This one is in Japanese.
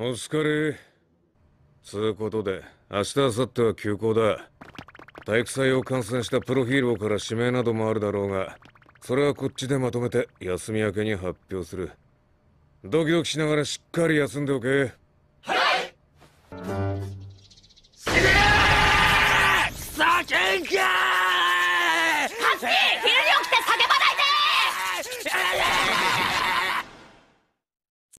お疲れつうことで明日明後日は休校だ体育祭を観戦したプロフィールから指名などもあるだろうがそれはこっちでまとめて休み明けに発表するドキドキしながらしっかり休んでおけはいすげえんか